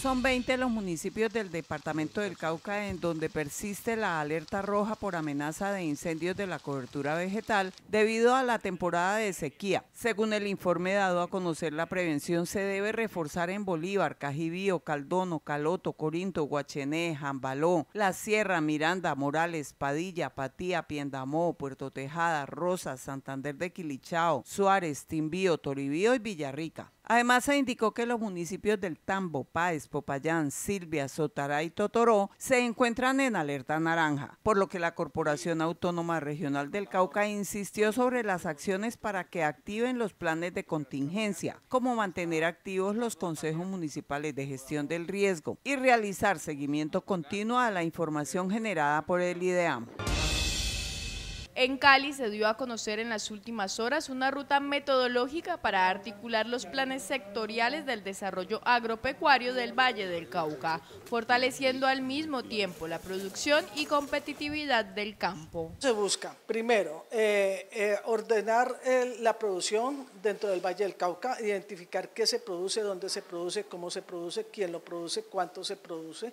Son 20 los municipios del departamento del Cauca en donde persiste la alerta roja por amenaza de incendios de la cobertura vegetal debido a la temporada de sequía. Según el informe dado a conocer, la prevención se debe reforzar en Bolívar, Cajibío, Caldono, Caloto, Corinto, Guachené, Jambaló, La Sierra, Miranda, Morales, Padilla, Patía, Piendamó, Puerto Tejada, Rosa, Santander de Quilichao, Suárez, Timbío, Toribío y Villarrica. Además, se indicó que los municipios del Tambo, Páez, Popayán, Silvia, Sotará y Totoró se encuentran en alerta naranja, por lo que la Corporación Autónoma Regional del Cauca insistió sobre las acciones para que activen los planes de contingencia, como mantener activos los consejos municipales de gestión del riesgo y realizar seguimiento continuo a la información generada por el IDEAM. En Cali se dio a conocer en las últimas horas una ruta metodológica para articular los planes sectoriales del desarrollo agropecuario del Valle del Cauca, fortaleciendo al mismo tiempo la producción y competitividad del campo. Se busca, primero, eh, eh, ordenar la producción dentro del Valle del Cauca, identificar qué se produce, dónde se produce, cómo se produce, quién lo produce, cuánto se produce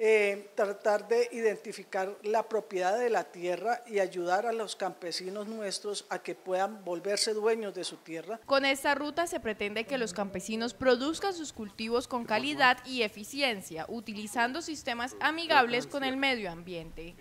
eh, tratar de identificar la propiedad de la tierra y ayudar a los campesinos nuestros a que puedan volverse dueños de su tierra. Con esta ruta se pretende que los campesinos produzcan sus cultivos con calidad y eficiencia, utilizando sistemas amigables con el medio ambiente.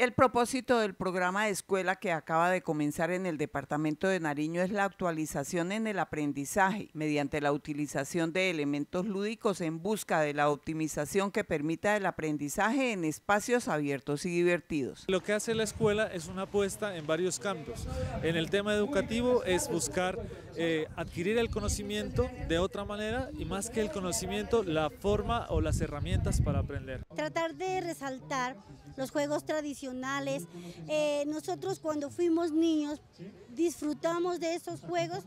El propósito del programa de escuela que acaba de comenzar en el departamento de Nariño es la actualización en el aprendizaje mediante la utilización de elementos lúdicos en busca de la optimización que permita el aprendizaje en espacios abiertos y divertidos. Lo que hace la escuela es una apuesta en varios campos. En el tema educativo es buscar eh, adquirir el conocimiento de otra manera y más que el conocimiento, la forma o las herramientas para aprender. Tratar de resaltar los juegos tradicionales eh, nosotros cuando fuimos niños disfrutamos de esos juegos.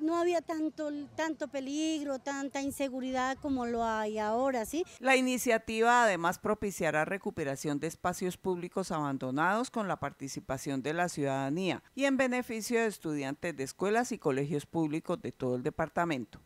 No había tanto, tanto peligro, tanta inseguridad como lo hay ahora, ¿sí? La iniciativa además propiciará recuperación de espacios públicos abandonados con la participación de la ciudadanía y en beneficio de estudiantes de escuelas y colegios públicos de todo el departamento.